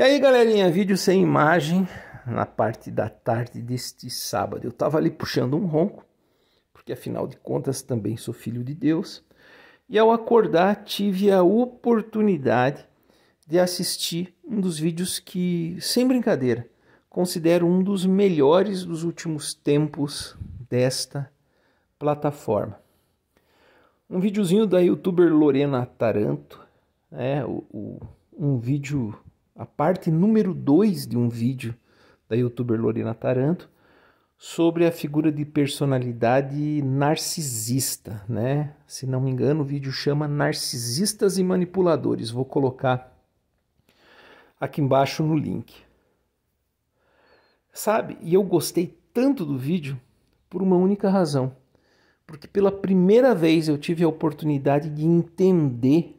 E aí, galerinha, vídeo sem imagem na parte da tarde deste sábado. Eu estava ali puxando um ronco, porque afinal de contas também sou filho de Deus. E ao acordar, tive a oportunidade de assistir um dos vídeos que, sem brincadeira, considero um dos melhores dos últimos tempos desta plataforma. Um videozinho da youtuber Lorena Taranto, né, o, o um vídeo a parte número 2 de um vídeo da youtuber Lorena Taranto sobre a figura de personalidade narcisista, né? Se não me engano, o vídeo chama Narcisistas e Manipuladores. Vou colocar aqui embaixo no link. Sabe? E eu gostei tanto do vídeo por uma única razão. Porque pela primeira vez eu tive a oportunidade de entender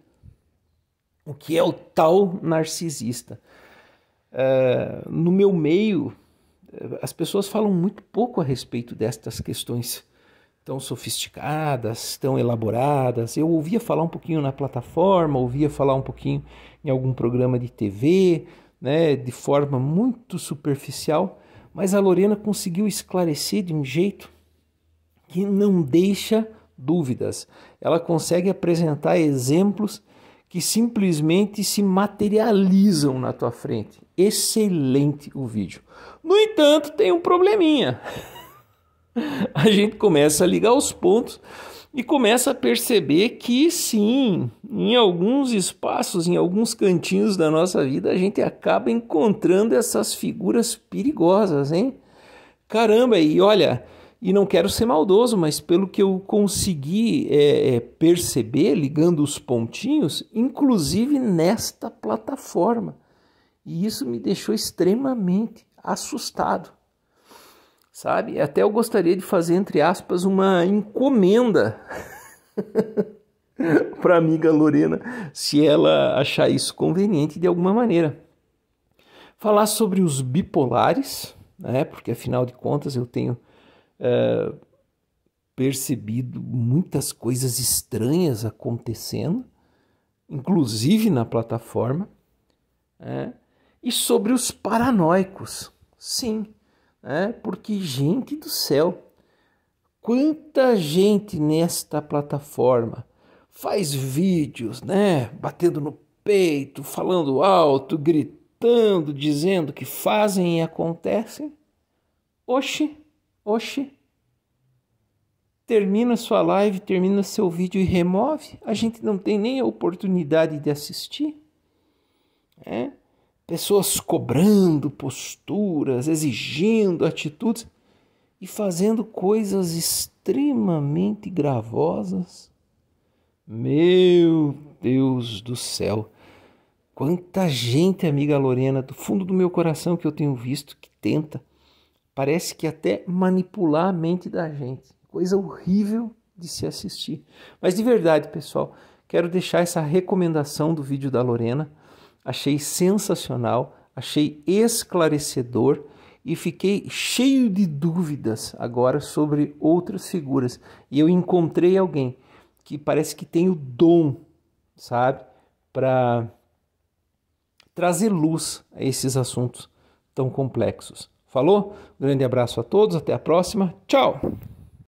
o que é o tal narcisista. Uh, no meu meio, eh, as pessoas falam muito pouco a respeito destas questões tão sofisticadas, tão elaboradas. Eu ouvia falar um pouquinho na plataforma, ouvia falar um pouquinho em algum programa de TV, né, de forma muito superficial, mas a Lorena conseguiu esclarecer de um jeito que não deixa dúvidas. Ela consegue apresentar exemplos que simplesmente se materializam na tua frente. Excelente o vídeo. No entanto, tem um probleminha. A gente começa a ligar os pontos e começa a perceber que sim, em alguns espaços, em alguns cantinhos da nossa vida, a gente acaba encontrando essas figuras perigosas, hein? Caramba, e olha, e não quero ser maldoso, mas pelo que eu consegui é, é, perceber, ligando os pontinhos, inclusive nesta plataforma. E isso me deixou extremamente assustado. Sabe? Até eu gostaria de fazer, entre aspas, uma encomenda para a amiga Lorena, se ela achar isso conveniente de alguma maneira. Falar sobre os bipolares, né? porque afinal de contas eu tenho eh, percebido muitas coisas estranhas acontecendo, inclusive na plataforma, né, e sobre os paranoicos. Sim, né, porque, gente do céu, quanta gente nesta plataforma faz vídeos, né? Batendo no peito, falando alto, gritando, dizendo que fazem e acontecem. Oxi! Oxe, Termina sua live, termina seu vídeo e remove. A gente não tem nem a oportunidade de assistir. É? Pessoas cobrando posturas, exigindo atitudes e fazendo coisas extremamente gravosas. Meu Deus do céu! Quanta gente, amiga Lorena, do fundo do meu coração que eu tenho visto que tenta Parece que até manipular a mente da gente. Coisa horrível de se assistir. Mas de verdade, pessoal, quero deixar essa recomendação do vídeo da Lorena. Achei sensacional, achei esclarecedor e fiquei cheio de dúvidas agora sobre outras figuras. E eu encontrei alguém que parece que tem o dom, sabe, para trazer luz a esses assuntos tão complexos. Falou? Grande abraço a todos, até a próxima. Tchau!